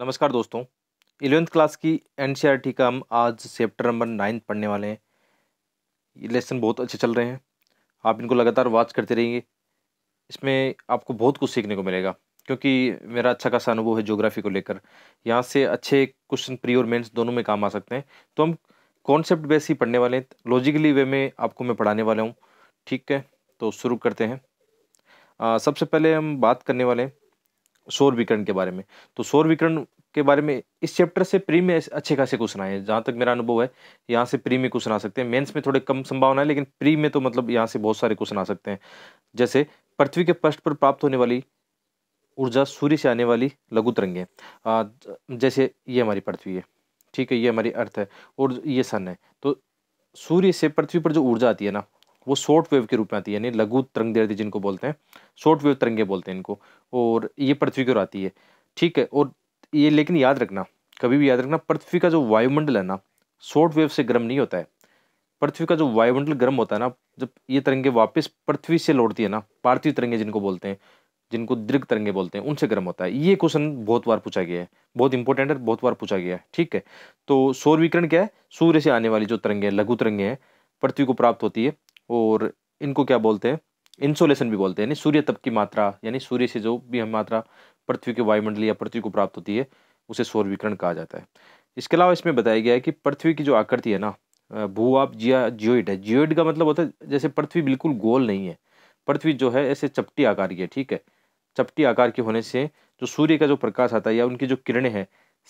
नमस्कार दोस्तों eleventh class की एन सी e का हम आज चैप्टर नंबर नाइन्थ पढ़ने वाले हैं ये लेसन बहुत अच्छे चल रहे हैं आप इनको लगातार वाच करते रहिए इसमें आपको बहुत कुछ सीखने को मिलेगा क्योंकि मेरा अच्छा खासा अनुभव है ज्योग्राफी को लेकर यहाँ से अच्छे क्वेश्चन प्री और मेंस दोनों में काम आ सकते हैं तो हम कॉन्सेप्ट बेस ही पढ़ने वाले हैं लॉजिकली वे में आपको मैं पढ़ाने वाला हूँ ठीक है तो शुरू करते हैं आ, सबसे पहले हम बात करने वाले हैं सौर विकरण के बारे में तो सौर विकरण के बारे में इस चैप्टर से प्री में अच्छे खासे क्वेश्चन आए हैं जहाँ तक मेरा अनुभव है यहाँ से प्री में क्वेश्चन आ सकते हैं मेंस में थोड़े कम संभावना है लेकिन प्री में तो मतलब यहाँ से बहुत सारे क्वेश्चन आ सकते हैं जैसे पृथ्वी के पृष्ठ पर प्राप्त होने वाली ऊर्जा सूर्य से आने वाली लघु तरंगे जैसे ये हमारी पृथ्वी है ठीक है ये हमारी अर्थ है और ये सन है तो सूर्य से पृथ्वी पर जो ऊर्जा आती है ना वो शॉर्ट वेव के रूप में आती है यानी लघु तरंग दैर्ध्य जिनको बोलते हैं शॉर्ट वेव तरंगे बोलते हैं इनको और ये पृथ्वी की ओर आती है ठीक है और ये लेकिन याद रखना कभी भी याद रखना पृथ्वी का जो वायुमंडल है ना शॉर्ट वेव से गर्म नहीं होता है पृथ्वी का जो वायुमंडल गर्म होता है ना जब ये तरंगे वापस पृथ्वी से लौटती है ना पार्थिव तरंगे जिनको बोलते हैं जिनको दीर्घ तरंगे बोलते हैं उनसे गर्म होता है ये क्वेश्चन बहुत बार पूछा गया है बहुत इंपॉर्टेंट है बहुत बार पूछा गया है ठीक है तो सौर विकरण क्या है सूर्य से आने वाली जो तरंगे लघु तरंगे हैं पृथ्वी को प्राप्त होती है और इनको क्या बोलते हैं इंसोलेशन भी बोलते हैं यानी सूर्य तप की मात्रा यानी सूर्य से जो भी हम मात्रा पृथ्वी के वायुमंडल या पृथ्वी को प्राप्त होती है उसे सौर विकरण कहा जाता है इसके अलावा इसमें बताया गया है कि पृथ्वी की जो आकृति है ना भूआप जिया जियोइड है जियोइड का मतलब होता है जैसे पृथ्वी बिल्कुल गोल नहीं है पृथ्वी जो है ऐसे चपटी आकार की है ठीक है चपटी आकार के होने से जो सूर्य का जो प्रकाश आता है या उनकी जो किरणें हैं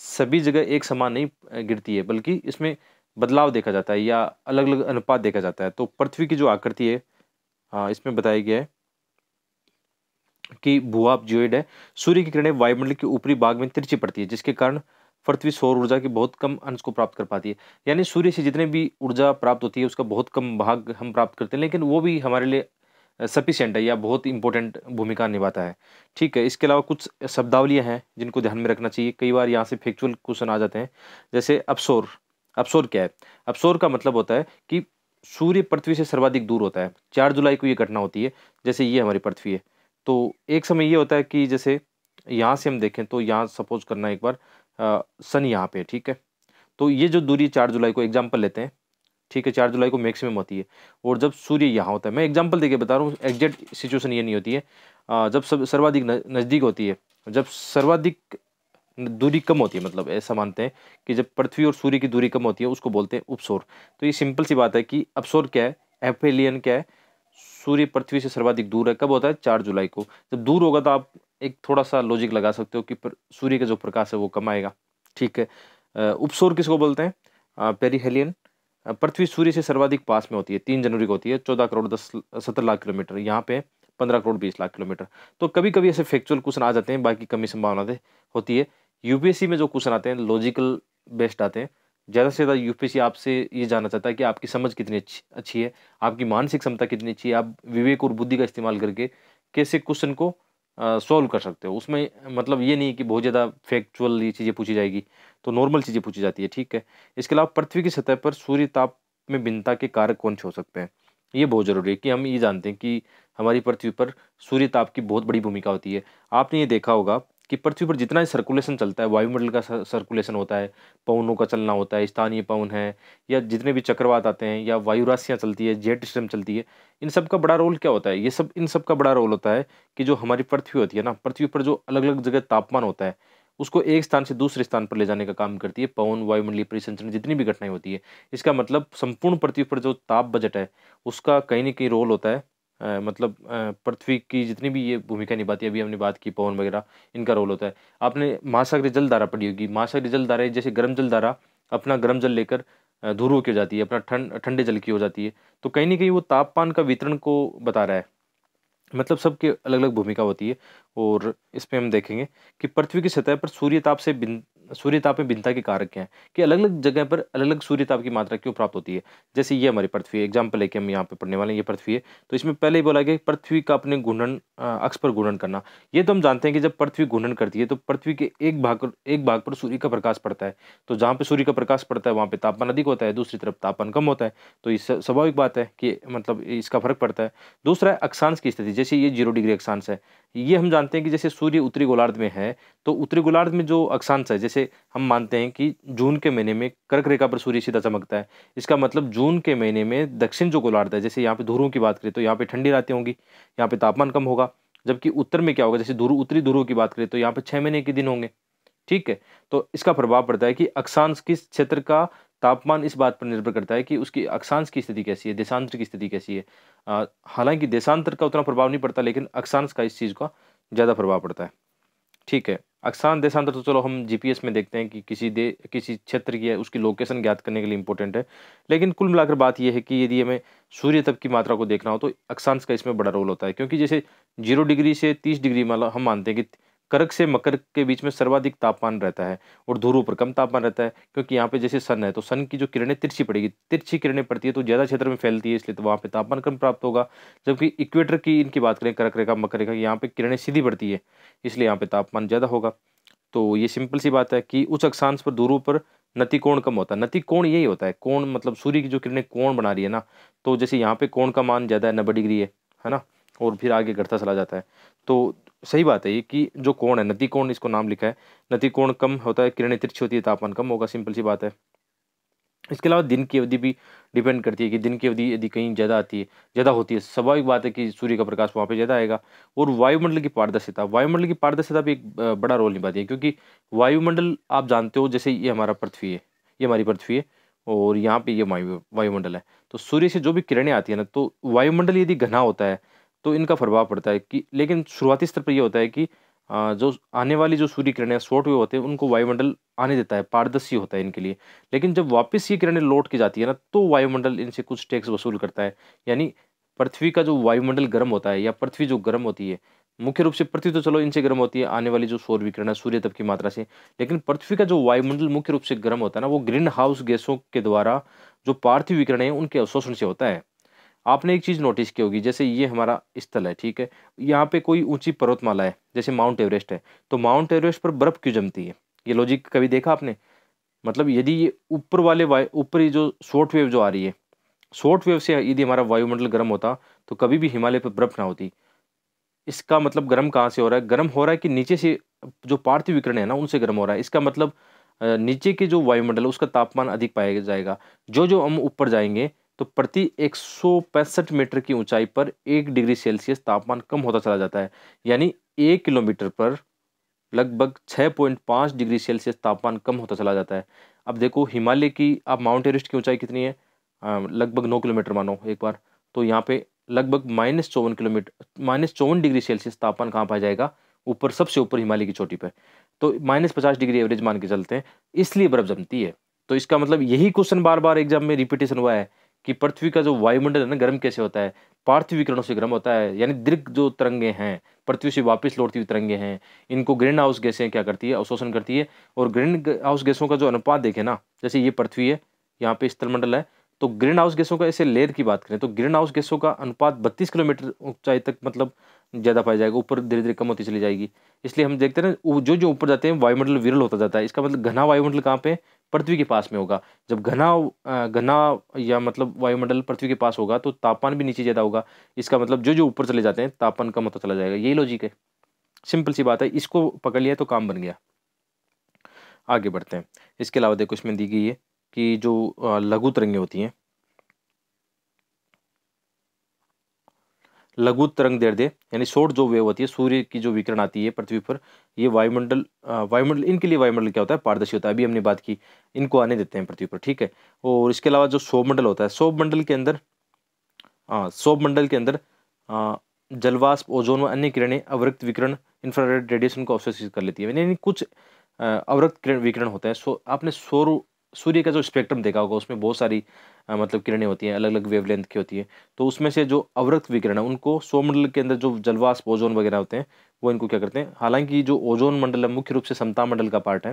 सभी जगह एक समान नहीं गिरती है बल्कि इसमें बदलाव देखा जाता है या अलग अलग अनुपात देखा जाता है तो पृथ्वी की जो आकृति है हाँ इसमें बताया गया है कि भूआप जियोइड है सूर्य की किरणें वायुमंडल के ऊपरी भाग में तिरछी पड़ती है जिसके कारण पृथ्वी सौर ऊर्जा के बहुत कम अंश को प्राप्त कर पाती है यानी सूर्य से जितने भी ऊर्जा प्राप्त होती है उसका बहुत कम भाग हम प्राप्त करते हैं लेकिन वो भी हमारे लिए सफिशेंट है या बहुत इंपॉर्टेंट भूमिका निभाता है ठीक है इसके अलावा कुछ शब्दावलियाँ हैं जिनको ध्यान में रखना चाहिए कई बार यहाँ से फैक्चुअल क्वेश्चन आ जाते हैं जैसे अपसोर अपसोर क्या है अपसोर का मतलब होता है कि सूर्य पृथ्वी से सर्वाधिक दूर होता है चार जुलाई को ये घटना होती है जैसे ये हमारी पृथ्वी है तो एक समय ये होता है कि जैसे यहाँ से हम देखें तो यहाँ सपोज करना एक बार सन यहाँ पे ठीक है तो ये जो दूरी चार जुलाई को एग्जाम्पल लेते हैं ठीक है चार जुलाई को मैक्सिमम होती है और जब सूर्य यहाँ होता है मैं एग्जाम्पल देके बता रहा हूँ एग्जैक्ट सिचुएशन ये नहीं होती है जब सब सर्वाधिक नज़दीक होती है जब सर्वाधिक दूरी कम होती है मतलब ऐसा मानते हैं कि जब पृथ्वी और सूर्य की दूरी कम होती है उसको बोलते हैं उपसोर तो ये सिंपल सी बात है कि अपसोर क्या है एफेलियन क्या है सूर्य पृथ्वी से सर्वाधिक दूर है कब होता है चार जुलाई को जब दूर होगा तो आप एक थोड़ा सा लॉजिक लगा सकते हो कि सूर्य का जो प्रकाश है वो कम आएगा ठीक है उपसोर किसको बोलते हैं पेरीहेलियन पृथ्वी सूर्य से सर्वाधिक पास में होती है तीन जनवरी को होती है चौदह करोड़ दस सत्तर लाख किलोमीटर यहाँ पे पंद्रह करोड़ बीस लाख किलोमीटर तो कभी कभी ऐसे फैक्चुअल क्वेश्चन आ जाते हैं बाकी कमी संभावना होती है यूपीएससी में जो क्वेश्चन आते हैं लॉजिकल बेस्ड आते हैं ज़्यादा से ज़्यादा यूपीएससी आपसे ये जानना चाहता है कि आपकी समझ कितनी अच्छी अच्छी है आपकी मानसिक क्षमता कितनी अच्छी है आप विवेक और बुद्धि का इस्तेमाल करके कैसे क्वेश्चन को सॉल्व कर सकते हो उसमें मतलब ये नहीं कि बहुत ज़्यादा फैक्चुअल ये चीज़ें पूछी जाएगी तो नॉर्मल चीज़ें पूछी जाती है ठीक है इसके अलावा पृथ्वी की सतह पर सूर्य ताप में भिन्नता के कारक कौन से हो सकते हैं ये बहुत ज़रूरी है कि हम ये जानते हैं कि हमारी पृथ्वी पर सूर्य ताप की बहुत बड़ी भूमिका होती है आपने ये देखा होगा कि पृथ्वी पर जितना ही सर्कुलेशन चलता है वायुमंडल का सर्कुलेशन होता है पवनों का चलना होता है स्थानीय पवन है या जितने भी चक्रवात आते हैं या वायु राशियाँ चलती है जेट सिस्टम चलती है इन सब का बड़ा रोल क्या होता है ये सब इन सब का बड़ा रोल होता है कि जो हमारी पृथ्वी होती है ना पृथ्वी पर जो अलग अलग जगह तापमान होता है उसको एक स्थान से दूसरे स्थान पर ले जाने का काम करती है पवन वायुमंडलीय परिसंचरण जितनी भी घटनाएं होती है इसका मतलब संपूर्ण पृथ्वी पर जो ताप बजट है उसका कहीं ना कहीं रोल होता है आ, मतलब पृथ्वी की जितनी भी ये भूमिका निभाती है अभी हमने बात की पवन वगैरह इनका रोल होता है आपने जल जलधारा पढ़ी होगी जल जलधारा जैसे गर्म जलधारा अपना गर्म जल लेकर धुरुओं की हो जाती है अपना ठंड थन, ठंडे जल की हो जाती है तो कहीं ना कहीं वो तापमान का वितरण को बता रहा है मतलब सबके अलग अलग भूमिका होती है और इसमें हम देखेंगे कि पृथ्वी की सतह पर सूर्य ताप से बिन सूर्य ताप में भिन्नता के कारक क्या हैं कि अलग अलग जगह पर अलग अलग सूर्य ताप की मात्रा क्यों प्राप्त होती है जैसे ये हमारी पृथ्वी है एग्जाम्पल लेके हम यहाँ पे पढ़ने वाले हैं ये पृथ्वी है तो इसमें पहले ही बोला गया पृथ्वी का अपने घूर्णन अक्ष पर घूर्णन करना ये तो हम जानते हैं कि जब पृथ्वी घूर्णन करती है तो पृथ्वी के एक भाग एक भाग पर सूर्य का प्रकाश पड़ता है तो जहाँ पर सूर्य का प्रकाश पड़ता है वहाँ पर तापमान अधिक होता है दूसरी तरफ तापमान कम होता है तो इस स्वाभाविक बात है कि मतलब इसका फर्क पड़ता है दूसरा है अक्षांश की स्थिति जैसे ये जीरो डिग्री अक्षांश है ये हम जानते हैं कि जैसे सूर्य उत्तरी गोलार्ध में है तो उत्तरी गोलार्ध में जो अक्षांश है जैसे हम मानते हैं कि जून के महीने में कर्क रेखा पर सूर्य सीधा चमकता है इसका मतलब जून के महीने में दक्षिण जो गोलार्ध है जैसे यहाँ पे धुरुओं की बात करें तो यहाँ पे ठंडी रातें होंगी यहाँ पे तापमान कम होगा जबकि उत्तर में क्या होगा जैसे धुरु उत्तरी धुरु की बात करें तो यहाँ पे छः महीने के दिन होंगे ठीक है तो इसका प्रभाव पड़ता है कि अक्षांश किस क्षेत्र का तापमान इस बात पर निर्भर करता है कि उसकी अक्षांश की स्थिति कैसी है देशांतर की स्थिति कैसी है हालांकि देशांतर का उतना प्रभाव नहीं पड़ता लेकिन अक्षांश का इस चीज़ का ज़्यादा प्रभाव पड़ता है ठीक है अक्षांश देशांतर तो चलो हम जी में देखते हैं कि किसी दे किसी क्षेत्र की है उसकी लोकेशन ज्ञात करने के लिए इंपॉर्टेंट है लेकिन कुल मिलाकर बात यह है कि यदि हमें सूर्य तप की मात्रा को देखना हो तो अक्षांश का इसमें बड़ा रोल होता है क्योंकि जैसे जीरो डिग्री से तीस डिग्री मतलब हम मानते हैं कि करक से मकर के बीच में सर्वाधिक तापमान रहता है और ध्रुव पर कम तापमान रहता है क्योंकि यहाँ पे जैसे सन है तो सन की जो किरणें तिरछी पड़ेगी तिरछी किरणें पड़ती है तो ज़्यादा क्षेत्र में फैलती है इसलिए तो वहाँ पे तापमान कम प्राप्त होगा जबकि इक्वेटर की इनकी बात करें करक रेखा मकर रेखा यहाँ पे किरणें सीधी पड़ती है इसलिए यहाँ पे तापमान ज़्यादा होगा तो ये सिंपल सी बात है कि उस अक्षांश पर ध्रुव पर नतिकोण कम होता है नतिकोण यही होता है कोण मतलब सूर्य की जो किरणें कोण बना रही है ना तो जैसे यहाँ पे कोण का मान ज़्यादा है नब्बे डिग्री है है ना और फिर आगे घटता चला जाता है तो सही बात है ये कि जो कोण है नती कोण इसको नाम लिखा है नती कोण कम होता है किरणें तिरछी होती है तापमान कम होगा सिंपल सी बात है इसके अलावा दिन की अवधि भी डिपेंड करती है कि दिन की अवधि यदि कहीं ज़्यादा आती है ज़्यादा होती है स्वाभाविक बात है कि सूर्य का प्रकाश वहाँ पे ज़्यादा आएगा और वायुमंडल की पारदर्शिता वायुमंडल की पारदर्शिता भी एक बड़ा रोल निभाती है क्योंकि वायुमंडल आप जानते हो जैसे ये हमारा पृथ्वी है ये हमारी पृथ्वी है और यहाँ पर ये वायुमंडल है तो सूर्य से जो भी किरणें आती है ना तो वायुमंडल यदि घना होता है तो इनका प्रभाव पड़ता है कि लेकिन शुरुआती स्तर पर यह होता है कि जो आने वाली जो सूर्य किरणें शॉर्ट वेव होते हैं उनको वायुमंडल आने देता है पारदर्शी होता है इनके लिए लेकिन जब वापस ये किरणें लौट के जाती है ना तो वायुमंडल इनसे कुछ टैक्स वसूल करता है यानी पृथ्वी का जो वायुमंडल गर्म होता है या पृथ्वी जो गर्म होती है मुख्य रूप से पृथ्वी तो चलो इनसे गर्म होती है आने वाली जो सौर विकिरण है सूर्य तब की मात्रा से लेकिन पृथ्वी का जो वायुमंडल मुख्य रूप से गर्म होता है ना वो ग्रीन हाउस गैसों के द्वारा जो पार्थिव विकिरण है उनके अवशोषण से होता है आपने एक चीज़ नोटिस की होगी जैसे ये हमारा स्थल है ठीक है यहाँ पे कोई ऊंची पर्वतमाला है जैसे माउंट एवरेस्ट है तो माउंट एवरेस्ट पर बर्फ़ क्यों जमती है ये लॉजिक कभी देखा आपने मतलब यदि ये ऊपर वाले वायु ऊपर जो शॉर्ट वेव जो आ रही है शॉर्ट वेव से यदि हमारा वायुमंडल गर्म होता तो कभी भी हिमालय पर बर्फ़ ना होती इसका मतलब गर्म कहाँ से हो रहा है गर्म हो रहा है कि नीचे से जो पार्थिव विकरण है ना उनसे गर्म हो रहा है इसका मतलब नीचे के जो वायुमंडल है उसका तापमान अधिक पाया जाएगा जो जो हम ऊपर जाएंगे तो प्रति एक मीटर की ऊंचाई पर एक डिग्री सेल्सियस तापमान कम होता चला जाता है यानी एक किलोमीटर पर लगभग 6.5 डिग्री सेल्सियस तापमान कम होता चला जाता है अब देखो हिमालय की आप माउंट एवरेस्ट की ऊंचाई कितनी है लगभग नौ किलोमीटर मानो एक बार तो यहाँ पे लगभग माइनस चौवन किलोमीटर माइनस चौवन डिग्री सेल्सियस तापमान कहाँ पाया जाएगा ऊपर सबसे ऊपर हिमालय की चोटी पर तो माइनस पचास डिग्री एवरेज मान के चलते हैं इसलिए बर्फ़ जमती है तो इसका मतलब यही क्वेश्चन बार बार एग्जाम में रिपीटेशन हुआ है कि पृथ्वी का जो वायुमंडल है ना गर्म कैसे होता है पार्थिव किरणों से गर्म होता है यानी दीर्घ जो तरंगे हैं पृथ्वी से वापस लौटती हुई तरंगे हैं इनको ग्रीन हाउस गैसें क्या करती है अवशोषण करती है और ग्रीन हाउस गैसों का जो अनुपात देखें ना जैसे ये पृथ्वी है यहाँ पे स्थलमंडल है तो ग्रीन हाउस गैसों का ऐसे लेयर की बात करें तो ग्रीन हाउस गैसों का अनुपात बत्तीस किलोमीटर ऊंचाई तक मतलब ज़्यादा पाया जाएगा ऊपर धीरे धीरे कम होती चली जाएगी इसलिए हम देखते हैं जो जो ऊपर जाते हैं वायुमंडल विरल होता जाता है इसका मतलब घना वायुमंडल कहाँ पे पृथ्वी के पास में होगा जब घना घना या मतलब वायुमंडल पृथ्वी के पास होगा तो तापमान भी नीचे ज़्यादा होगा इसका मतलब जो जो ऊपर चले जाते हैं तापमान कम होता मतलब चला जाएगा यही लॉजिक है सिंपल सी बात है इसको पकड़ लिया तो काम बन गया आगे बढ़ते हैं इसके अलावा देखो इसमें दी गई है कि जो लघु तरंगें होती हैं लघु तरंग दे यानी शॉर्ट जो वेव होती है सूर्य की जो विकरण आती है पृथ्वी पर ये वायुमंडल वायुमंडल इनके लिए वायुमंडल क्या होता है पारदर्शी होता है अभी हमने बात की इनको आने देते हैं पृथ्वी पर ठीक है और इसके अलावा जो शोभमंडल होता है मंडल के अंदर हाँ मंडल के अंदर जलवाष्प ओजोन व अन्य किरणें अवरक्त विकरण इंफ्रारेड रेडिएशन को अवशोषित कर लेती है यानी कुछ अवरक्त किरण विकरण होता है सो आपने सौर सूर्य का जो स्पेक्ट्रम देखा होगा उसमें बहुत सारी आ, मतलब किरणें होती हैं अलग अलग वेवलेंथ की होती हैं तो उसमें से जो अवरक्त विकिरण है उनको सोमंडल के अंदर जो जलवाष्प ओजोन वगैरह होते हैं वो इनको क्या करते हैं हालांकि जो ओजोन मंडल है मुख्य रूप से समता मंडल का पार्ट है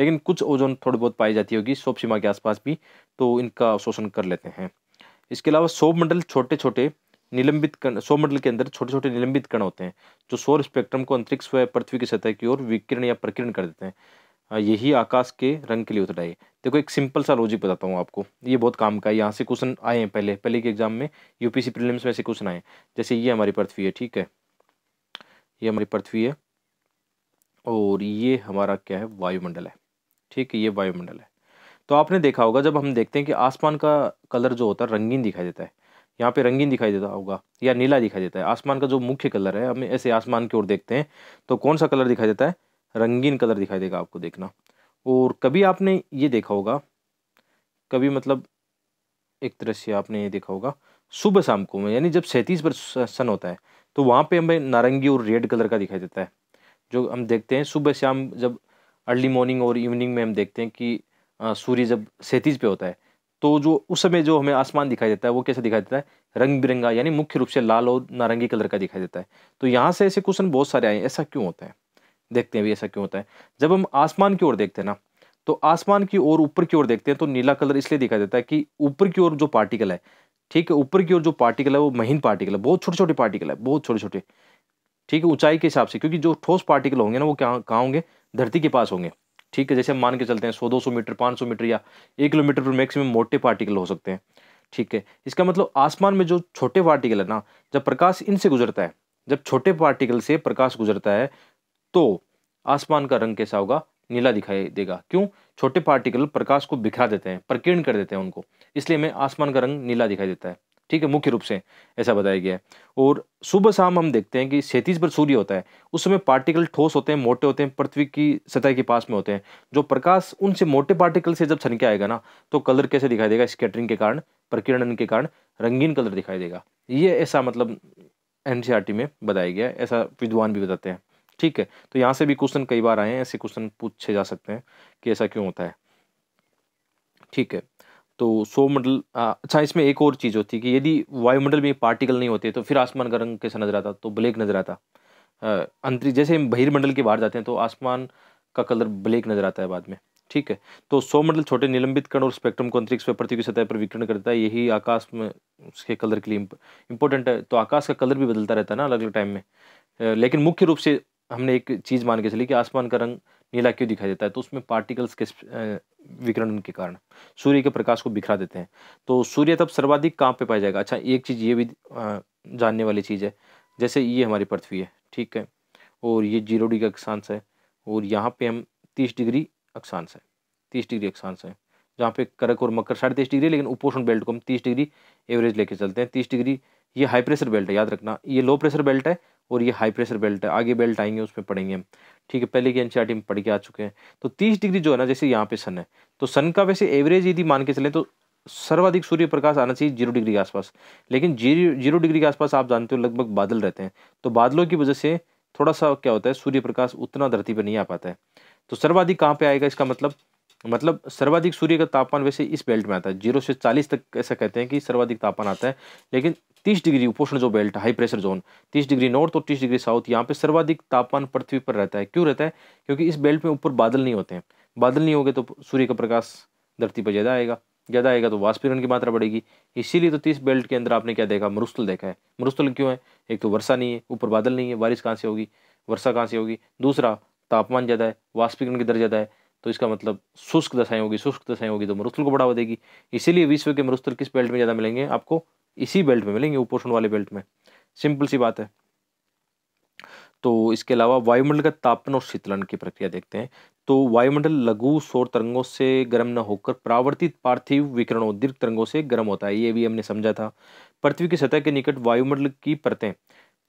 लेकिन कुछ ओजोन थोड़ी बहुत पाई जाती होगी सोप सीमा के आसपास भी तो इनका शोषण कर लेते हैं इसके अलावा सोप मंडल छोटे छोटे निलंबित कण सौरमंडल के अंदर छोटे छोटे निलंबित कण होते हैं जो सौर स्पेक्ट्रम को अंतरिक्ष व पृथ्वी की सतह की ओर विकिरण या प्रकिरण कर देते हैं हाँ, यही आकाश के रंग के लिए उतरा है देखो एक सिंपल सा लॉजिक बताता हूँ आपको ये बहुत काम का है यहाँ से क्वेश्चन आए हैं पहले पहले के एग्जाम में यूपीसी प्रीलिम्स में ऐसे क्वेश्चन आए जैसे ये हमारी पृथ्वी है ठीक है ये हमारी पृथ्वी है और ये हमारा क्या है वायुमंडल है ठीक है ये वायुमंडल है तो आपने देखा होगा जब हम देखते हैं कि आसमान का कलर जो होता है रंगीन दिखाई देता है यहाँ पे रंगीन दिखाई देता होगा या नीला दिखाई देता है आसमान का जो मुख्य कलर है हम ऐसे आसमान की ओर देखते हैं तो कौन सा कलर दिखाई देता है रंगीन कलर दिखाई देगा आपको देखना और कभी आपने ये देखा होगा कभी मतलब एक तरह से आपने ये देखा होगा सुबह शाम को में यानी जब सैंतीस पर सन होता है तो वहाँ पे हमें नारंगी और रेड कलर का दिखाई देता है जो हम देखते हैं सुबह शाम जब अर्ली मॉर्निंग और इवनिंग में हम देखते हैं कि सूर्य जब सैंतीस पे होता है तो जो उस समय जो हमें आसमान दिखाई देता है वो कैसे दिखाई देता है रंग बिरंगा यानी मुख्य रूप से लाल और नारंगी कलर का दिखाई देता है तो यहाँ से ऐसे क्वेश्चन बहुत सारे आए ऐसा क्यों होता है देखते हैं भी ऐसा क्यों होता है जब हम आसमान की ओर देखते हैं ना तो आसमान की ओर ऊपर की ओर देखते हैं तो नीला कलर इसलिए दिखाई देता है कि ऊपर की ओर जो पार्टिकल है ठीक है ऊपर की ओर जो पार्टिकल है वो महीन पार्टिकल है बहुत छोटे छोटे पार्टिकल है बहुत छोटे छोटे ठीक है ऊंचाई के हिसाब से क्योंकि जो ठोस पार्टिकल होंगे ना वो क्या कहाँ होंगे धरती के पास होंगे ठीक है जैसे हम मान के चलते हैं सौ दो सौ मीटर पाँच सौ मीटर या एक किलोमीटर पर मैक्सिमम मोटे पार्टिकल हो सकते हैं ठीक है इसका मतलब आसमान में जो छोटे पार्टिकल है ना जब प्रकाश इनसे गुजरता है जब छोटे पार्टिकल से प्रकाश गुजरता है तो आसमान का रंग कैसा होगा नीला दिखाई देगा क्यों छोटे पार्टिकल प्रकाश को बिखरा देते हैं प्रकीर्ण कर देते हैं उनको इसलिए हमें आसमान का रंग नीला दिखाई देता है ठीक है मुख्य रूप से ऐसा बताया गया है और सुबह शाम हम देखते हैं कि सैंतीस पर सूर्य होता है उस समय पार्टिकल ठोस होते हैं मोटे होते हैं पृथ्वी की सतह के पास में होते हैं जो प्रकाश उनसे मोटे पार्टिकल से जब छन के आएगा ना तो कलर कैसे दिखाई देगा स्केटरिंग के कारण प्रकीर्णन के कारण रंगीन कलर दिखाई देगा ये ऐसा मतलब एन e में बताया गया ऐसा विद्वान भी बताते हैं ठीक है तो यहाँ से भी क्वेश्चन कई बार आए हैं ऐसे क्वेश्चन पूछे जा सकते हैं कि ऐसा क्यों होता है ठीक है तो सो मंडल अच्छा इसमें एक और चीज़ होती है कि यदि वायुमंडल में पार्टिकल नहीं होते तो फिर आसमान का रंग कैसा नजर आता तो ब्लैक नजर आता अंतरिक्ष जैसे हम बहिर्मंडल के बाहर जाते हैं तो आसमान का कलर ब्लैक नजर आता है बाद में ठीक है तो मंडल छोटे निलंबित कण और स्पेक्ट्रम को अंतरिक्ष में पृथ्वी की सतह पर विकरण करता है यही आकाश में उसके कलर के लिए इंपॉर्टेंट है तो आकाश का कलर भी बदलता रहता है ना अलग अलग टाइम में लेकिन मुख्य रूप से हमने एक चीज़ मान के चली कि आसमान का रंग नीला क्यों दिखाई देता है तो उसमें पार्टिकल्स के विकरण के कारण सूर्य के प्रकाश को बिखरा देते हैं तो सूर्य तब सर्वाधिक कहाँ पे पाया जाएगा अच्छा एक चीज़ ये भी जानने वाली चीज़ है जैसे ये हमारी पृथ्वी है ठीक है और ये जीरो डिग्री अक्षांश है और यहाँ पे हम तीस डिग्री अक्षांश है तीस डिग्री अक्षांश है जहाँ पे करक और मकर साढ़े तीस डिग्री लेकिन उपोषण बेल्ट को हम तीस डिग्री एवरेज लेके चलते हैं तीस डिग्री ये हाई प्रेशर बेल्ट है याद रखना ये लो प्रेशर बेल्ट है और ये हाई प्रेशर बेल्ट है आगे बेल्ट आएंगे उसमें पढ़ेंगे हम ठीक है पहले की एनसीआर e में पढ़ के आ चुके हैं तो तीस डिग्री जो है ना जैसे यहाँ पे सन है तो सन का वैसे एवरेज यदि मान के चले तो सर्वाधिक सूर्य प्रकाश आना चाहिए जीरो डिग्री के आसपास लेकिन जीरो जीरो डिग्री के आसपास आप जानते हो लगभग बादल रहते हैं तो बादलों की वजह से थोड़ा सा क्या होता है सूर्य प्रकाश उतना धरती पर नहीं आ पाता है तो सर्वाधिक कहाँ पे आएगा इसका मतलब मतलब सर्वाधिक सूर्य का तापमान वैसे इस बेल्ट में आता है जीरो से चालीस तक ऐसा कहते हैं कि सर्वाधिक तापमान आता है लेकिन तीस डिग्री उपोषण जो बेल्ट हाई प्रेशर जोन तीस डिग्री नॉर्थ और तीस डिग्री साउथ यहाँ पे सर्वाधिक तापमान पृथ्वी पर रहता है क्यों रहता है क्योंकि इस बेल्ट में ऊपर बादल नहीं होते हैं बादल नहीं होंगे तो सूर्य का प्रकाश धरती पर ज़्यादा आएगा ज़्यादा आएगा तो वाष्पीकरण की मात्रा बढ़ेगी इसीलिए तो तीस बेल्ट के अंदर आपने क्या देखा मरुस्थल देखा है मरुस्थल क्यों है एक तो वर्षा नहीं है ऊपर बादल नहीं है बारिश कहाँ से होगी वर्षा कहाँ से होगी दूसरा तापमान ज़्यादा है वाष्पीकरण की दर ज़्यादा है तो इसका मतलब शुष्क दशाएं होगी शुष्क दशाएं होगी तो मरुस्थल को बढ़ावा देगी इसीलिए विश्व के मरुस्थल किस बेल्ट में ज़्यादा मिलेंगे आपको इसी बेल्ट में मिलेंगे उपोषण वाले बेल्ट में सिंपल सी बात है तो इसके अलावा वायुमंडल का तापन और शीतलन की प्रक्रिया देखते हैं तो वायुमंडल लघु सौर तरंगों से गर्म न होकर प्रावर्तित पार्थिव दीर्घ तरंगों से गर्म होता है ये भी हमने समझा था पृथ्वी की सतह के निकट वायुमंडल की परतें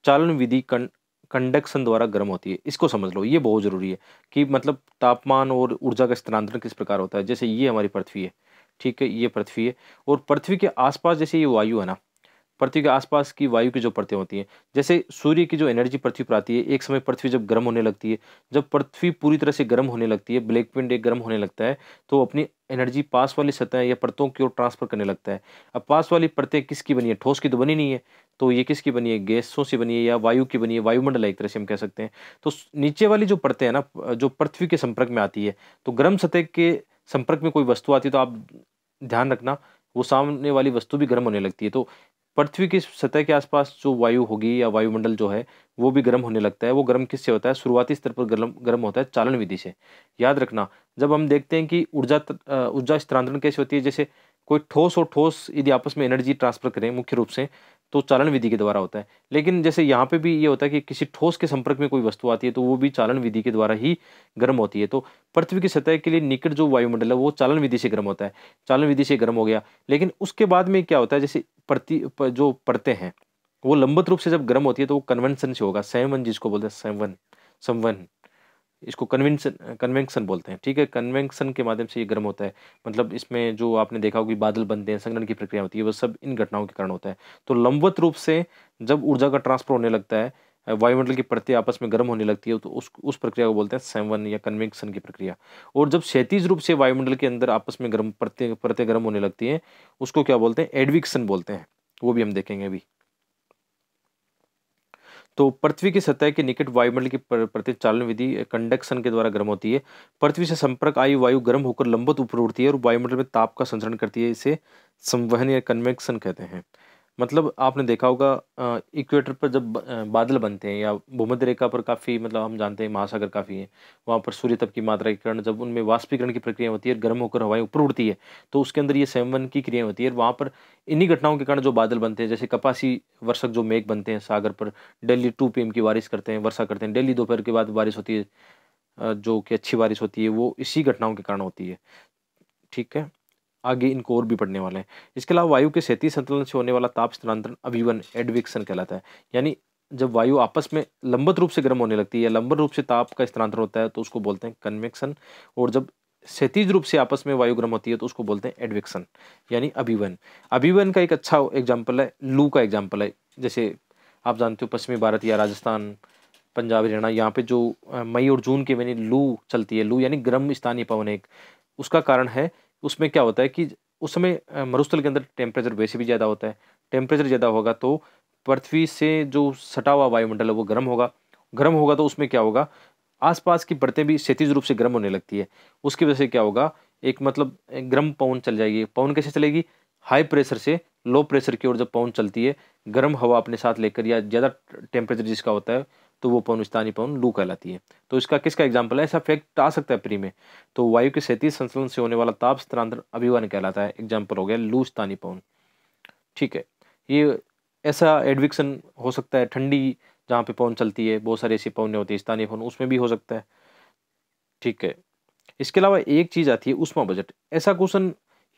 चालन विधि कण कंडक्शन द्वारा गर्म होती है इसको समझ लो ये बहुत ज़रूरी है कि मतलब तापमान और ऊर्जा का स्थानांतरण किस प्रकार होता है जैसे ये हमारी पृथ्वी है ठीक है ये पृथ्वी है और पृथ्वी के आसपास जैसे ये वायु है ना पृथ्वी के आसपास की वायु की जो परतें होती हैं जैसे सूर्य की जो एनर्जी पृथ्वी पर आती है एक समय पृथ्वी जब गर्म होने लगती है जब पृथ्वी पूरी तरह से गर्म होने लगती है ब्लैक पिंड एक गर्म होने लगता है तो अपनी एनर्जी पास वाली सतह या परतों की ओर ट्रांसफर करने लगता है अब पास वाली परतें किसकी बनी है ठोस की तो बनी नहीं है तो ये किसकी बनी है गैसों से बनी है या वायु की बनी है वायुमंडल एक तरह से हम कह सकते हैं तो नीचे वाली जो परतें हैं ना जो पृथ्वी के संपर्क में आती है तो गर्म सतह के संपर्क में कोई वस्तु आती है तो आप ध्यान रखना वो सामने वाली वस्तु भी गर्म होने लगती है तो पृथ्वी की सतह के आसपास जो वायु होगी या वायुमंडल जो है वो भी गर्म होने लगता है वो गर्म किससे होता है शुरुआती स्तर पर गर्म गर्म होता है चालन विधि से याद रखना जब हम देखते हैं कि ऊर्जा ऊर्जा स्थानांतरण कैसे होती है जैसे कोई ठोस और ठोस यदि आपस में एनर्जी ट्रांसफर करें मुख्य रूप से तो चालन विधि के द्वारा होता है लेकिन जैसे यहाँ पे भी ये होता है कि किसी ठोस के संपर्क में कोई वस्तु आती है तो वो भी चालन विधि के द्वारा ही गर्म होती है तो पृथ्वी की सतह के लिए निकट जो वायुमंडल है वो चालन विधि से गर्म होता है चालन विधि से गर्म हो गया लेकिन उसके बाद में क्या होता है जैसे प्रति जो परतें हैं वो लंबत रूप से जब गर्म होती है तो वो कन्वेंशन से होगा सेवन जिसको बोलते हैं सेवन संवन इसको कन्वेंशन कन्वेंक्शन बोलते हैं ठीक है कन्वेंक्शन के माध्यम से ये गर्म होता है मतलब इसमें जो आपने देखा होगी बादल बनते हैं संगठन की प्रक्रिया होती है वो सब इन घटनाओं के कारण होता है तो लंबवत रूप से जब ऊर्जा का ट्रांसफर होने लगता है वायुमंडल की परतें आपस में गर्म होने लगती है तो उस उस प्रक्रिया को बोलते हैं सेवन या कन्वेक्शन की प्रक्रिया और जब क्षैतिज रूप से वायुमंडल के अंदर आपस में गर्म परतें परतें गर्म होने लगती हैं उसको क्या बोलते हैं एडविक्सन बोलते हैं वो भी हम देखेंगे अभी तो पृथ्वी की सतह के निकट वायुमंडल की प्रतिचालन विधि कंडक्शन के द्वारा गर्म होती है पृथ्वी से संपर्क आई वायु गर्म होकर लंबत ऊपर उड़ती है और वायुमंडल में ताप का संचरण करती है इसे संवहन या कन्वेक्शन कहते हैं मतलब आपने देखा होगा इक्वेटर पर जब बादल बनते हैं या भूमध्य रेखा पर काफ़ी मतलब हम जानते हैं महासागर काफ़ी है वहाँ पर सूर्य तप की मात्रा के कारण जब उनमें वाष्पीकरण की प्रक्रिया होती है गर्म होकर हवाएं ऊपर उड़ती है तो उसके अंदर ये सेवन की क्रिया होती है और वहाँ पर इन्हीं घटनाओं के कारण जो बादल बनते हैं जैसे कपासी वर्षक जो मेघ बनते हैं सागर पर डेली टू पी की बारिश करते हैं वर्षा करते हैं डेली दोपहर के बाद बारिश होती है जो कि अच्छी बारिश होती है वो इसी घटनाओं के कारण होती है ठीक है आगे इनको और भी पढ़ने वाले हैं इसके अलावा वायु के सैती संतुलन से होने वाला ताप स्थानांतरण अभिवन एडविक्सन कहलाता है यानी जब वायु आपस में लंबत रूप से गर्म होने लगती है या लंबत रूप से ताप का स्थानांतरण होता है तो उसको बोलते हैं कन्वेक्शन और जब क्षतिज रूप से आपस में वायु गर्म होती है तो उसको बोलते हैं एडविक्सन यानी अभिवन अभिवन का एक अच्छा एग्जाम्पल है लू का एग्जाम्पल है जैसे आप जानते हो पश्चिमी भारत या राजस्थान पंजाब हरियाणा यहाँ पे जो मई और जून के महीने लू चलती है लू यानी गर्म स्थानीय पवन एक उसका कारण है उसमें क्या होता है कि उस समय मरुस्थल के अंदर टेम्परेचर वैसे भी ज़्यादा होता है टेम्परेचर ज़्यादा होगा तो पृथ्वी से जो सटा हुआ वायुमंडल है वो गर्म होगा गर्म होगा तो उसमें क्या होगा आसपास की परतें भी क्षतिज रूप से गर्म होने लगती है उसकी वजह से क्या होगा एक मतलब गर्म पवन चल जाएगी पवन कैसे चलेगी हाई प्रेशर से लो प्रेशर की ओर जब पवन चलती है गर्म हवा अपने साथ लेकर या ज़्यादा टेम्परेचर जिसका होता है तो वो पौनुस्तानी पवन लू कहलाती है तो इसका किसका एग्जाम्पल है ऐसा फैक्ट आ सकता है प्री में तो वायु के सैतीस संचलन से होने वाला ताप स्थानांतरण अभिवन कहलाता है एग्जाम्पल हो गया लू लूस्तानी पवन ठीक है ये ऐसा एडविक्सन हो सकता है ठंडी जहाँ पे पवन चलती है बहुत सारी ऐसी पवन होती है स्थानीय पवन उसमें भी हो सकता है ठीक है इसके अलावा एक चीज़ आती है उष्मा बजट ऐसा क्वेश्चन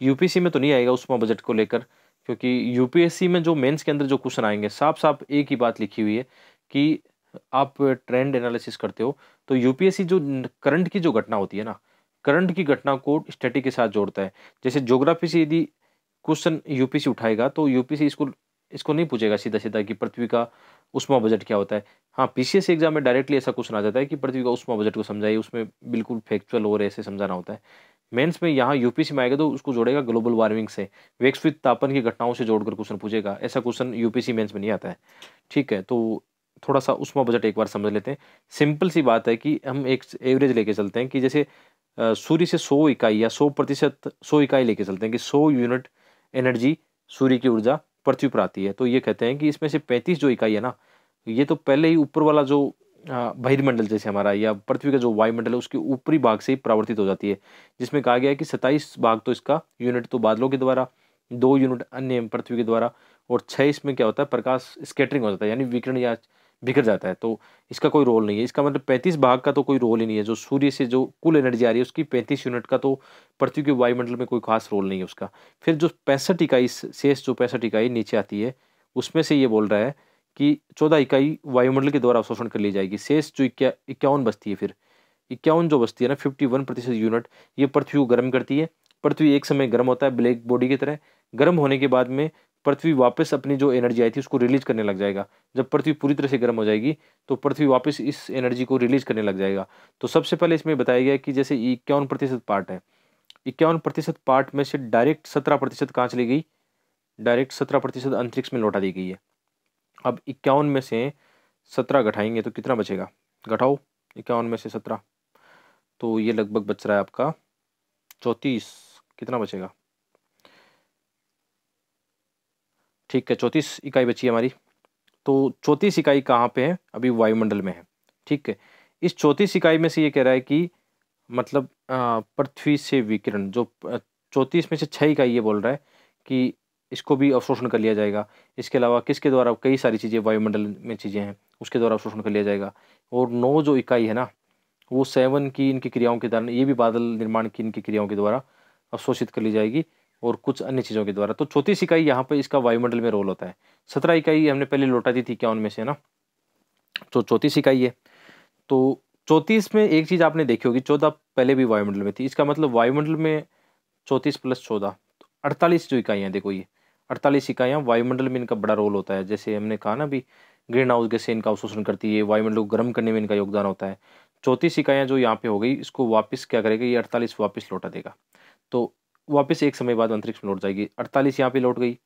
यूपीएससी में तो नहीं आएगा उष्मा बजट को लेकर क्योंकि यूपीएससी में जो मेंस के अंदर जो क्वेश्चन आएंगे साफ साफ एक ही बात लिखी हुई है कि आप ट्रेंड एनालिसिस करते हो तो यूपीएससी जो करंट की जो घटना होती है ना करंट की घटना को स्टडी के साथ जोड़ता है जैसे ज्योग्राफी से यदि क्वेश्चन यूपीसी उठाएगा तो यूपीसी इसको इसको नहीं पूछेगा सीधा सीधा कि पृथ्वी का उष्मा बजट क्या होता है हाँ पीसीएस एग्जाम में डायरेक्टली ऐसा क्वेश्चन आ जाता है कि पृथ्वी का उष्मा बजट को समझाइए उसमें बिल्कुल फैक्चुअल और ऐसे समझाना होता है मेंस में यहाँ यूपीसी में आएगा तो उसको जोड़ेगा ग्लोबल वार्मिंग से वैश्विक तापन की घटनाओं से जोड़कर क्वेश्चन पूछेगा ऐसा क्वेश्चन यूपीसी मेंस में नहीं आता है ठीक है तो थोड़ा सा उसमा बजट एक बार समझ लेते हैं सिंपल सी बात है कि हम एक एवरेज लेके चलते हैं कि जैसे सूर्य से सौ इकाई या सौ प्रतिशत सौ इकाई लेके चलते हैं कि सौ यूनिट एनर्जी सूर्य की ऊर्जा पृथ्वी पर आती है तो ये कहते हैं कि इसमें से पैंतीस जो इकाई है ना ये तो पहले ही ऊपर वाला जो बहिर्मंडल जैसे हमारा या पृथ्वी का जो वायुमंडल है उसके ऊपरी भाग से ही प्रावर्तित हो जाती है जिसमें कहा गया है कि सत्ताईस भाग तो इसका यूनिट तो बादलों के द्वारा दो यूनिट अन्य पृथ्वी के द्वारा और छः इसमें क्या होता है प्रकाश स्केटरिंग हो जाता है यानी विकिरण या बिखर जाता है तो इसका कोई रोल नहीं है इसका मतलब पैंतीस भाग का तो कोई रोल ही नहीं है जो सूर्य से जो कुल एनर्जी आ रही है उसकी पैंतीस यूनिट का तो पृथ्वी के वायुमंडल में कोई खास रोल नहीं है उसका फिर जो पैंसठ इकाई शेष जो पैंसठ इकाई नीचे आती है उसमें से ये बोल रहा है कि चौदह इकाई वायुमंडल के द्वारा अवशोषण कर ली जाएगी शेष जो इक्या इक्यावन बस्ती है फिर इक्यावन जो बस्ती है ना फिफ्टी वन प्रतिशत यूनिट ये पृथ्वी को गर्म करती है पृथ्वी एक समय गर्म होता है ब्लैक बॉडी की तरह गर्म होने के बाद में पृथ्वी वापस अपनी जो एनर्जी आई थी उसको रिलीज करने लग जाएगा जब पृथ्वी पूरी तरह से गर्म हो जाएगी तो पृथ्वी वापस इस एनर्जी को रिलीज करने लग जाएगा तो सबसे पहले इसमें बताया गया कि जैसे इक्यावन प्रतिशत पार्ट है इक्यावन प्रतिशत पार्ट में से डायरेक्ट सत्रह प्रतिशत कहाँ चली गई डायरेक्ट सत्रह प्रतिशत अंतरिक्ष में लौटा दी गई है अब इक्यावन में से सत्रह घटाएंगे तो कितना बचेगा घटाओ इक्यावन में से सत्रह तो ये लगभग बच रहा है आपका चौंतीस कितना बचेगा ठीक है चौंतीस इकाई बची है हमारी तो चौंतीस इकाई कहाँ पे है अभी वायुमंडल में है ठीक है इस चौंतीस इकाई में से ये कह रहा है कि मतलब पृथ्वी से विकिरण जो चौंतीस में से छः इकाई ये बोल रहा है कि इसको भी अवशोषण कर लिया जाएगा इसके अलावा किसके द्वारा कई सारी चीज़ें वायुमंडल में चीज़ें हैं उसके द्वारा अवशोषण कर लिया जाएगा और नौ जो इकाई है ना वो सेवन की इनकी क्रियाओं के द्वारा ये भी बादल निर्माण की इनकी क्रियाओं के द्वारा अवशोषित कर ली जाएगी और कुछ अन्य चीज़ों के द्वारा तो चौतीस इकाई यहाँ पर इसका वायुमंडल में रोल होता है सत्रह इकाई हमने पहले लौटा दी थी क्या उनमें से है ना तो चौथी इकाई है तो चौंतीस में एक चीज़ आपने देखी होगी चौदह पहले भी वायुमंडल में थी इसका मतलब वायुमंडल में चौंतीस प्लस चौदह तो अड़तालीस जो इकाइयाँ देखो ये अड़तालीस इकाइयाँ वायुमंडल में इनका बड़ा रोल होता है जैसे हमने कहा ना अभी ग्रीन हाउस गैसे इनका अवशोषण करती है वायुमंडल को गर्म करने में इनका योगदान होता है चौंतीस इकाइयाँ जो यहाँ पे हो गई इसको वापस क्या करेगा ये अड़तालीस वापस लौटा देगा तो वापस एक समय बाद अंतरिक्ष में लौट जाएगी अड़तालीस यहाँ पे लौट गई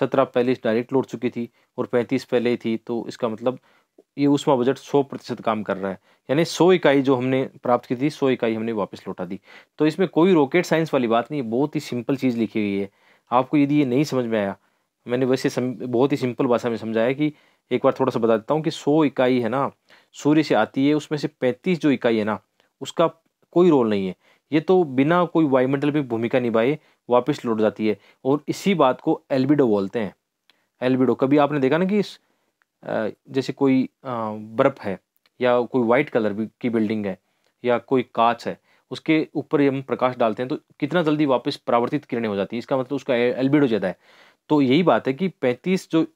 सत्रह पहले डायरेक्ट लौट चुकी थी और पैंतीस पहले ही थी तो इसका मतलब ये उसमा बजट सौ प्रतिशत काम कर रहा है यानी सौ इकाई जो हमने प्राप्त की थी सौ इकाई हमने वापस लौटा दी तो इसमें कोई रॉकेट साइंस वाली बात नहीं बहुत ही सिंपल चीज़ लिखी गई है आपको यदि ये नहीं समझ में आया मैंने वैसे सम, बहुत ही सिंपल भाषा में समझाया कि एक बार थोड़ा सा बता देता हूँ कि सौ इकाई है ना सूर्य से आती है उसमें से पैंतीस जो इकाई है ना उसका कोई रोल नहीं है ये तो बिना कोई वायुमंडल में भूमिका निभाए वापस लौट जाती है और इसी बात को एल्बिडो बोलते हैं एल्बिडो कभी आपने देखा ना कि इस जैसे कोई बर्फ़ है या कोई वाइट कलर की बिल्डिंग है या कोई कांच है उसके ऊपर हम प्रकाश डालते हैं तो कितना जल्दी वापस परावर्तित किरणें हो जाती है इसका मतलब उसका एल्बिडो ज़्यादा है तो यही बात है कि पैंतीस जो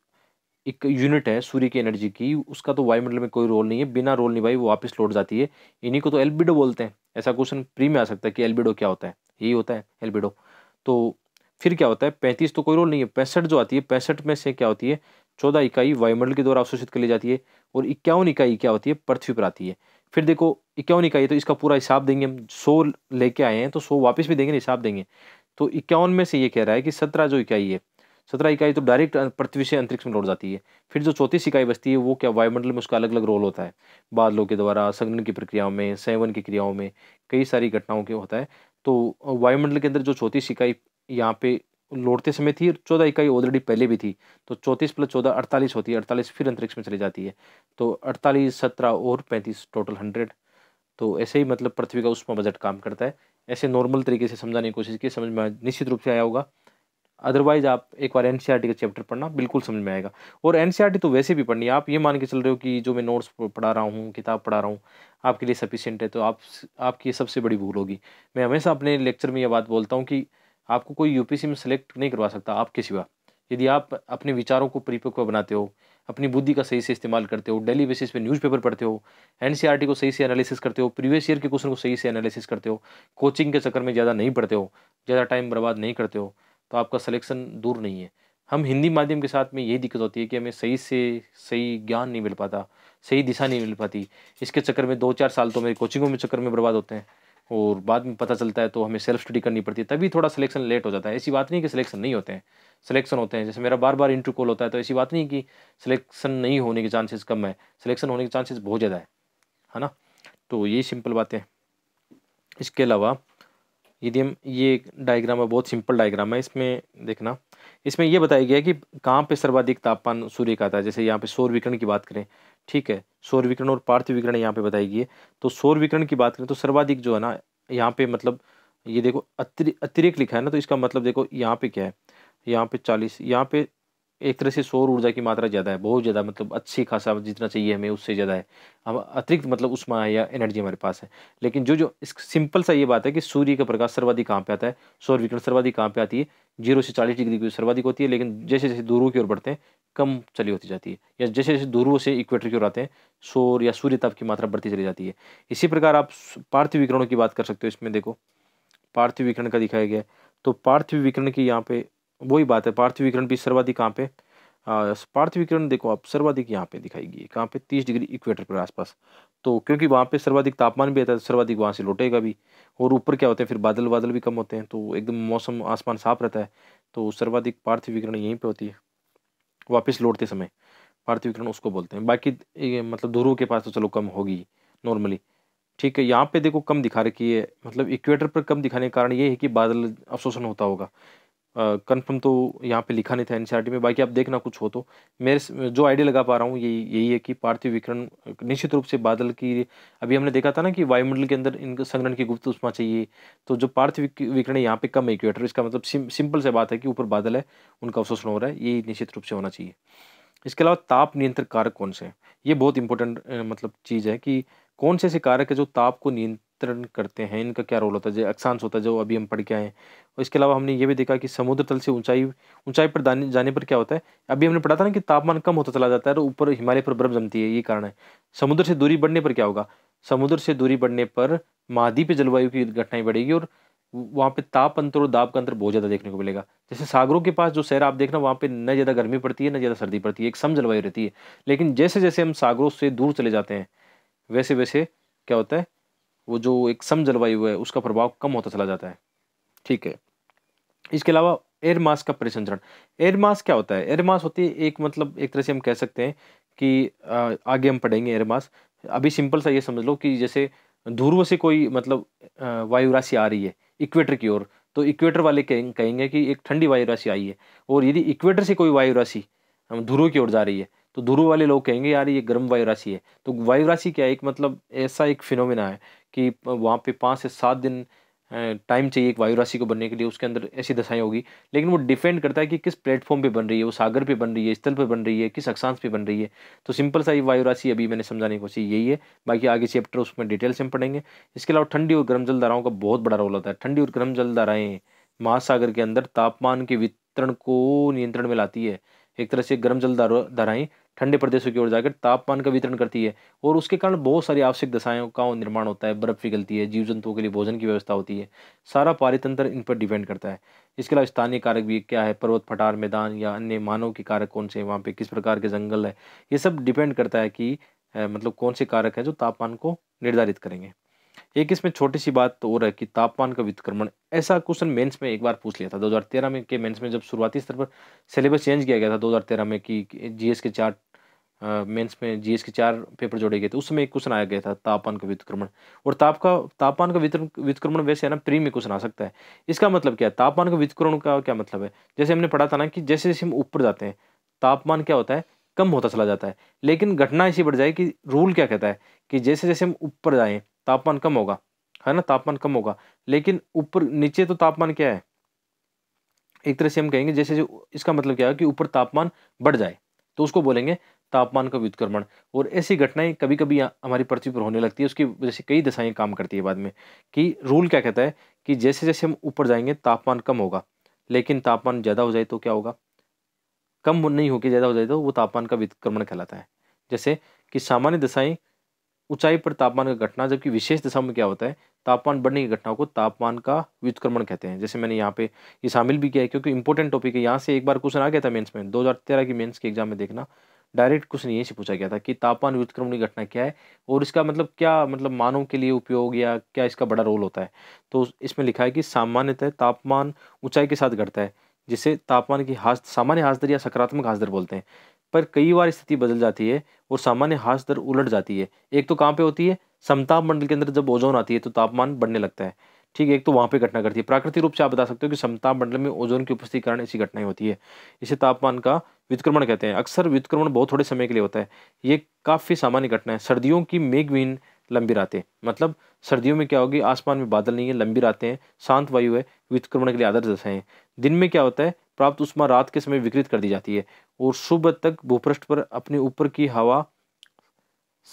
एक यूनिट है सूर्य की एनर्जी की उसका तो वायुमंडल में कोई रोल नहीं है बिना रोल निभाई वो वापस लौट जाती है इन्हीं को तो एल्बिडो बोलते हैं ऐसा क्वेश्चन प्री में आ सकता है कि एल्बिडो क्या होता है यही होता है एल्बिडो तो फिर क्या होता है पैंतीस तो कोई रोल नहीं है पैंसठ जो आती है पैंसठ में से क्या होती है चौदह इकाई वायुमंडल के द्वारा अवशोषित कर ली जाती है और इक्यावन इकाई क्या होती है पृथ्वी पर आती है फिर देखो इक्यावन इकाई तो इसका पूरा हिसाब देंगे हम सौ लेके आए हैं तो सौ वापस भी देंगे हिसाब देंगे तो इक्यावन में से ये कह रहा है कि सत्रह जो इकाई है सत्रह इकाई तो डायरेक्ट पृथ्वी से अंतरिक्ष में लौट जाती है फिर जो चौतीस इकाई बचती है वो क्या वायुमंडल में उसका अलग अलग रोल होता है बादलों के द्वारा संगन की प्रक्रियाओं में सेवन की क्रियाओं में कई सारी घटनाओं के होता है तो वायुमंडल के अंदर जो चौतीस इकाई यहाँ पे लौटते समय थी और चौदह इकाई ऑलरेडी पहले भी थी तो चौंतीस प्लस चौदह अड़तालीस होती है अड़तालीस फिर अंतरिक्ष में चली जाती है तो अड़तालीस सत्रह और पैंतीस टोटल हंड्रेड तो ऐसे ही मतलब पृथ्वी का उसमें बजट काम करता है ऐसे नॉर्मल तरीके से समझाने की कोशिश की समझ में निश्चित रूप से आया होगा अदरवाइज आप एक बार एन e का चैप्टर पढ़ना बिल्कुल समझ में आएगा और एन e तो वैसे भी पढ़नी है आप ये मान के चल रहे हो कि जो मैं नोट्स पढ़ा रहा हूँ किताब पढ़ा रहा हूँ आपके लिए सफिशियंट है तो आप आपकी सबसे बड़ी भूल होगी मैं हमेशा अपने लेक्चर में यह बात बोलता हूँ कि आपको कोई यू में सेलेक्ट नहीं करवा सकता आपके सिवा यदि आप अपने विचारों को परिपक्व बनाते हो अपनी बुद्धि का सही से इस्तेमाल करते हो डेली बेसिस पे न्यूज़पेपर पढ़ते हो एन e को सही से एनालिसिस करते हो प्रीवियस ईयर के क्वेश्चन को सही से एनालिसिस करते हो कोचिंग के चक्कर में ज़्यादा नहीं पढ़ते हो ज़्यादा टाइम बर्बाद नहीं करते हो तो आपका सिलेक्शन दूर नहीं है हम हिंदी माध्यम के साथ में यही दिक्कत होती है कि हमें सही से सही ज्ञान नहीं मिल पाता सही दिशा नहीं मिल पाती इसके चक्कर में दो चार साल तो मेरे कोचिंगों में चक्कर में बर्बाद होते हैं और बाद में पता चलता है तो हमें सेल्फ स्टडी करनी पड़ती है तभी थोड़ा सिलेक्शन लेट हो जाता है ऐसी बात नहीं कि सिलेक्शन नहीं होते हैं सिलेक्शन होते हैं जैसे मेरा बार बार इंटरव्यू कॉल होता है तो ऐसी बात नहीं कि सिलेक्शन नहीं होने के चांसेस कम है सिलेक्शन होने के चांसेस बहुत ज़्यादा है है ना तो यही सिंपल बातें इसके अलावा यदि हम ये डायग्राम है बहुत सिंपल डायग्राम है इसमें देखना इसमें यह बताया गया है कि कहाँ पे सर्वाधिक तापमान सूर्य का आता है जैसे यहाँ पे सौर विकरण की बात करें ठीक है सौर विकरण और पार्थिव विकरण यहाँ पे बताई गई है तो सौर विकरण की बात करें तो सर्वाधिक जो है ना यहाँ पे मतलब ये देखो अतिरिक्त लिखा है ना तो इसका मतलब देखो यहाँ पे क्या है यहाँ पे चालीस यहाँ पे एक तरह से सौर ऊर्जा की मात्रा ज़्यादा है बहुत ज़्यादा मतलब अच्छी खासा जितना चाहिए हमें उससे ज़्यादा है हम अतिरिक्त मतलब उसमें या एनर्जी हमारे पास है लेकिन जो जो इस सिंपल सा ये बात है कि सूर्य का प्रकाश सर्वाधिक कहाँ पे आता है सौर विकरण सर्वाधिक कहाँ पे आती है जीरो से चालीस डिग्री की सर्वाधिक होती है लेकिन जैसे जैसे दूरों की ओर बढ़ते हैं कम चली होती जाती है या जैसे जैसे दूरों से इक्वेटर की ओर आते हैं सौर या सूर्य ताप की मात्रा बढ़ती चली जाती है इसी प्रकार आप पार्थिव विकरणों की बात कर सकते हो इसमें देखो पार्थिव विकरण का दिखाया गया तो पार्थिव विकरण की यहाँ पे वही बात है पार्थिव विकरण भी सर्वाधिक कहाँ पे पार्थिव विकरण देखो आप सर्वाधिक यहाँ पे दिखाई गई कहाँ पे तीस डिग्री इक्वेटर पर आसपास तो क्योंकि वहाँ पे सर्वाधिक तापमान भी आता है तो सर्वाधिक वहाँ से लौटेगा भी और ऊपर क्या होते हैं फिर बादल बादल भी कम होते हैं तो एकदम मौसम आसमान साफ रहता है तो सर्वाधिक पार्थिव विकरण यहीं पर होती है वापस लौटते समय पार्थिव विकरण उसको बोलते हैं बाकी मतलब ध्रुव के पास तो चलो कम होगी नॉर्मली ठीक है यहाँ पे देखो कम दिखा रखी है मतलब इक्वेटर पर कम दिखाने का कारण ये है कि बादल अवशोषण होता होगा कंफर्म तो यहाँ पे लिखा नहीं था एनसीईआरटी e में बाकी आप देखना कुछ हो तो मेरे जो आइडिया लगा पा रहा हूँ यही यही है कि पार्थिव विकरण निश्चित रूप से बादल की अभी हमने देखा था ना कि वायुमंडल के अंदर इनके संग्रहण की गुप्त उष्मा चाहिए तो जो पार्थिव विकरण है यहाँ पे कम इक्वेटर इसका मतलब सिम सिंपल से बात है कि ऊपर बादल है उनका अवशोषण हो रहा है यही निश्चित रूप से होना चाहिए इसके अलावा ताप नियंत्रण कारक कौन से हैं ये बहुत इंपॉर्टेंट मतलब चीज़ है कि कौन से ऐसे कारक है जो ताप को नियंत्रित वितरण करते हैं इनका क्या रोल होता है जो अक्षांश होता है जो अभी हम पढ़ के आए हैं और इसके अलावा हमने ये भी देखा कि समुद्र तल से ऊंचाई ऊंचाई पर जाने पर क्या होता है अभी हमने पढ़ा था ना कि तापमान कम होता चला जाता है और ऊपर हिमालय पर बर्फ जमती है ये कारण है समुद्र से दूरी बढ़ने पर क्या होगा समुद्र से दूरी बढ़ने पर महाद्वीप जलवायु की घटनाएं बढ़ेगी और वहाँ पे ताप अंतर और दाब का अंतर बहुत ज़्यादा देखने को मिलेगा जैसे सागरों के पास जो शहर आप देखना वहाँ पे न ज़्यादा गर्मी पड़ती है न ज़्यादा सर्दी पड़ती है एक सम जलवायु रहती है लेकिन जैसे जैसे हम सागरों से दूर चले जाते हैं वैसे वैसे क्या होता है वो जो एक सम जलवायु है उसका प्रभाव कम होता चला जाता है ठीक है इसके अलावा एयर मास का परिसंचरण एयर मास क्या होता है एयर मास होती है एक मतलब एक तरह से हम कह सकते हैं कि आगे हम पढ़ेंगे एयर मास अभी सिंपल सा ये समझ लो कि जैसे ध्रुव से कोई मतलब वायु राशि आ रही है इक्वेटर की ओर तो इक्वेटर वाले कहेंगे कि एक ठंडी वायु राशि आई है और यदि इक्वेटर से कोई वायु राशि ध्रुव की ओर जा रही है तो ध्रुव वाले लोग कहेंगे यार ये गर्म वायु राशि है तो वायु राशि क्या है एक मतलब ऐसा एक फिनोमिना है कि वहाँ पे पाँच से सात दिन टाइम चाहिए एक वायु राशि को बनने के लिए उसके अंदर ऐसी दशाएं होगी लेकिन वो डिपेंड करता है कि किस प्लेटफॉर्म पे बन रही है वो सागर पे बन रही है स्थल पे बन रही है किस अक्षांश पे बन रही है तो सिंपल सा ये वायु राशि अभी मैंने समझाने की कोशिश यही है बाकी आगे चैप्टर उसमें डिटेल्स में हम पढ़ेंगे इसके अलावा ठंडी और गर्म जलधाराओं का बहुत बड़ा रोल होता है ठंडी और गर्म जलधाराएँ महासागर के अंदर तापमान के वितरण को नियंत्रण में लाती है एक तरह से गर्म जल धाराएँ ठंडे प्रदेशों की ओर जाकर तापमान का वितरण करती है और उसके कारण बहुत सारी आवश्यक दशाओं का निर्माण होता है बर्फ़ पिघलती है जीव जंतुओं के लिए भोजन की व्यवस्था होती है सारा पारितंत्र इन पर डिपेंड करता है इसके अलावा स्थानीय कारक भी क्या है पर्वत फटार मैदान या अन्य मानव के कारक कौन से हैं वहाँ पर किस प्रकार के जंगल है ये सब डिपेंड करता है कि मतलब कौन से कारक हैं जो तापमान को निर्धारित करेंगे एक इसमें छोटी सी बात तो और है कि तापमान का वितक्रमण ऐसा क्वेश्चन मेंस में एक बार पूछ लिया था 2013 में के मेंस में जब शुरुआती स्तर पर सिलेबस चेंज किया गया था 2013 में कि जीएस के चार मेंस में जीएस के चार पेपर जोड़े गए थे उस समय एक क्वेश्चन आया गया था तापमान का वितक्रमण और ताप का तापमान का वितक्रमण वैसे है ना प्री में क्वेश्चन आ सकता है इसका मतलब क्या है तापमान का वितक्रमण का क्या मतलब है जैसे हमने पढ़ा था ना कि जैसे जैसे हम ऊपर जाते हैं तापमान क्या होता है कम होता चला जाता है लेकिन घटना ऐसी बढ़ जाए कि रूल क्या कहता है कि जैसे जैसे हम ऊपर जाएँ तापमान कम होगा है ना तापमान कम होगा लेकिन ऊपर नीचे तो तापमान क्या है एक तरह से हम कहेंगे जैसे जो इसका मतलब क्या है कि ऊपर तापमान बढ़ जाए तो उसको बोलेंगे तापमान का व्युत्क्रमण और ऐसी घटनाएं कभी कभी हमारी पृथ्वी पर होने लगती है उसकी वजह से कई दशाएं काम करती है बाद में कि रूल क्या कहता है कि जैसे जैसे हम ऊपर जाएंगे तापमान कम होगा लेकिन तापमान ज़्यादा हो जाए तो क्या होगा कम नहीं होकर ज़्यादा हो जाए तो वो तापमान का विक्रमण कहलाता है जैसे कि सामान्य दशाएं ऊंचाई पर तापमान का घटना जबकि विशेष दशा में क्या होता है तापमान बढ़ने की घटनाओं को तापमान का व्युत्क्रमण कहते हैं जैसे मैंने यहाँ पे ये शामिल भी किया है क्योंकि इंपॉर्टेंट टॉपिक है यहाँ से एक बार क्वेश्चन आ गया था मेंस में 2013 की मेंस के एग्जाम में देखना डायरेक्ट क्वेश्चन यहीं से पूछा गया था कि तापमान व्युत्क्रमण की घटना क्या है और इसका मतलब क्या मतलब मानव के लिए उपयोग या क्या इसका बड़ा रोल होता है तो इसमें लिखा है कि सामान्यतः तापमान ऊंचाई के साथ घटता है जिसे तापमान की हास सामान्य हास दर या सकारात्मक हास दर बोलते हैं पर कई बार स्थिति बदल जाती है और सामान्य हास दर उलट जाती है एक तो कहाँ पे होती है समताप मंडल के अंदर जब ओजोन आती है तो तापमान बढ़ने लगता है ठीक है एक तो वहाँ पे घटना करती है प्राकृतिक रूप से आप बता सकते हो कि समताप मंडल में ओजोन की उपस्थिति कारण ऐसी घटनाएं होती है इसे तापमान का व्युतक्रमण कहते हैं अक्सर व्युतक्रमण बहुत थोड़े समय के लिए होता है ये काफ़ी सामान्य घटना है सर्दियों की मेघविहीन लंबी रातें मतलब सर्दियों में क्या होगी आसमान में बादल नहीं है लंबी रातें हैं शांत वायु है विक्रमण के लिए आदर्श दशा है दिन में क्या होता है प्राप्त उष्मा रात के समय विकृत कर दी जाती है और सुबह तक भूपृष्ठ पर अपने ऊपर की हवा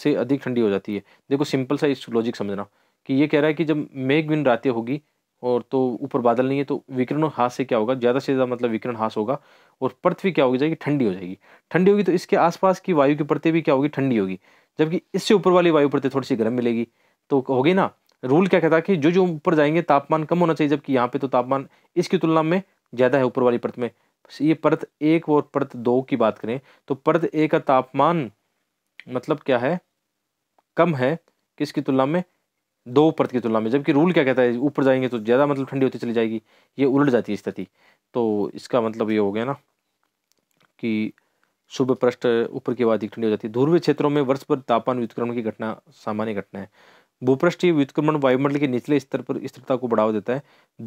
से अधिक ठंडी हो जाती है देखो सिंपल सा इस लॉजिक समझना कि ये कह रहा है कि जब मेघ बिन रातें होगी और तो ऊपर बादल नहीं है तो विकिरण हास से क्या होगा ज़्यादा से ज़्यादा मतलब विकिरण हास होगा और पृथ्वी क्या होगी जाएगी ठंडी हो जाएगी ठंडी होगी तो इसके आसपास की वायु की परतें भी क्या होगी ठंडी होगी जबकि इससे ऊपर वाली वायु प्रति थोड़ी सी गर्म मिलेगी तो होगी ना रूल क्या कहता है कि जो जो ऊपर जाएंगे तापमान कम होना चाहिए जबकि यहाँ पे तो तापमान इसकी तुलना में ज़्यादा है ऊपर वाली परत में ये परत एक और परत दो की बात करें तो परत एक का तापमान मतलब क्या है कम है किसकी तुलना में दो परत की तुलना में जबकि रूल क्या कहता है ऊपर जाएंगे तो ज़्यादा मतलब ठंडी होती चली जाएगी ये उलट जाती है स्थिति तो इसका मतलब ये हो गया ना कि शुभ पृष्ठ ऊपर की बात ठंडी हो जाती है ध्रुवीय क्षेत्रों में वर्ष पर तापमान व्युतक्रमण की घटना सामान्य घटना है भूपृष्ठीय व्युतक्रमण वायुमंडल के निचले स्तर पर स्थिरता को बढ़ावा देता है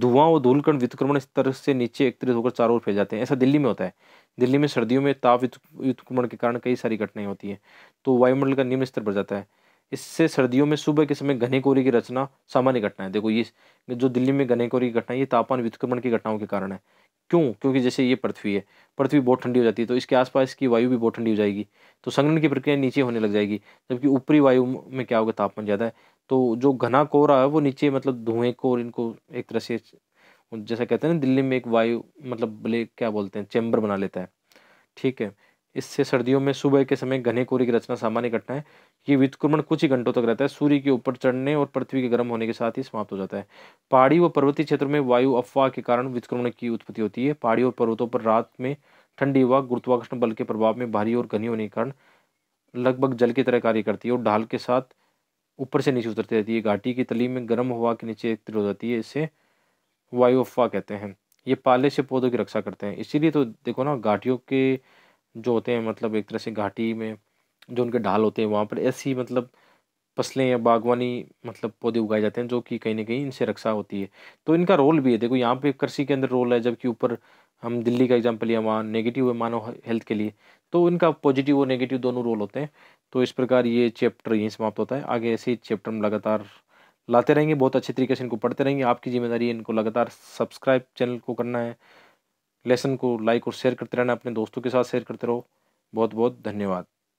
धुआं और धूलकण व्युतक्रमण स्तर से नीचे एकत्रित होकर चारों ओर फैल जाते हैं ऐसा दिल्ली में होता है दिल्ली में सर्दियों में ताप व्युतक्रमण के कारण कई सारी घटनाएं होती हैं तो वायुमंडल का निम्न स्तर बढ़ जाता है इससे सर्दियों में सुबह के समय घने कोहरे की रचना सामान्य घटना है देखो ये जो दिल्ली में घने कोहरे की घटना ये तापमान व्युत्क्रमण की घटनाओं के कारण है क्यों क्योंकि जैसे ये पृथ्वी है पृथ्वी बहुत ठंडी हो जाती है तो इसके आसपास की वायु भी बहुत ठंडी हो जाएगी तो संगठन की प्रक्रिया नीचे होने लग जाएगी जबकि ऊपरी वायु में क्या होगा तापमान ज़्यादा है तो जो घना कोहरा है वो नीचे मतलब धुएं को और इनको एक तरह से जैसा कहते हैं ना दिल्ली में एक वायु मतलब क्या बोलते हैं चैम्बर बना लेता है ठीक है इससे सर्दियों में सुबह के समय घने कोहरे की रचना सामान्य घटना है ये व्युत्क्रमण कुछ ही घंटों तक रहता है सूर्य के ऊपर चढ़ने और पृथ्वी के गर्म होने के साथ ही समाप्त हो जाता है पहाड़ी व पर्वतीय क्षेत्रों में वायु अफवाह के कारण व्युत्क्रमण की उत्पत्ति होती है पहाड़ी और पर्वतों पर रात में ठंडी हवा गुरुत्वाकर्षण बल के प्रभाव में भारी और घनी होने के कारण लगभग जल की तरह कार्य करती है और ढाल के साथ ऊपर से नीचे उतरती रहती है घाटी की तली में गर्म हवा के नीचे एकत्र हो जाती है इसे वायु अफवाह कहते हैं ये पाले से पौधों की रक्षा करते हैं इसीलिए तो देखो ना घाटियों के जो होते हैं मतलब एक तरह से घाटी में जो उनके ढाल होते हैं वहाँ पर ऐसी मतलब फसलें या बागवानी मतलब पौधे उगाए जाते हैं जो कि कहीं ना कहीं इनसे रक्षा होती है तो इनका रोल भी है देखो यहाँ पे कृषि के अंदर रोल है जबकि ऊपर हम दिल्ली का एग्जाम्पल या वहाँ नेगेटिव है मानव हेल्थ के लिए तो इनका पॉजिटिव और नेगेटिव दोनों रोल होते हैं तो इस प्रकार ये चैप्टर यहीं समाप्त होता है आगे ऐसे ही चैप्टर हम लगातार लाते रहेंगे बहुत अच्छे तरीके से इनको पढ़ते रहेंगे आपकी जिम्मेदारी है इनको लगातार सब्सक्राइब चैनल को करना है लेसन को लाइक और शेयर करते रहना अपने दोस्तों के साथ शेयर करते रहो बहुत बहुत धन्यवाद